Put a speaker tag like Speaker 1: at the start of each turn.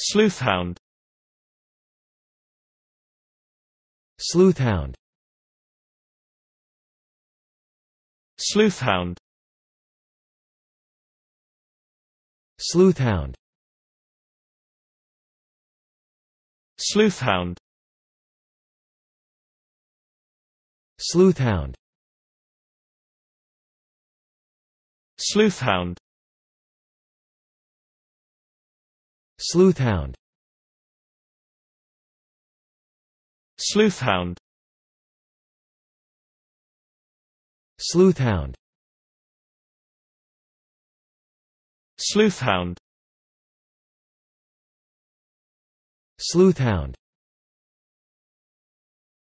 Speaker 1: Sleuthhound Sleuthhound Sleuthhound Sleuthhound Sleuthhound Sleuthhound Sleuthhound Sleuthhound Sleuthhound Sleuthhound Sleuthhound Sleuthhound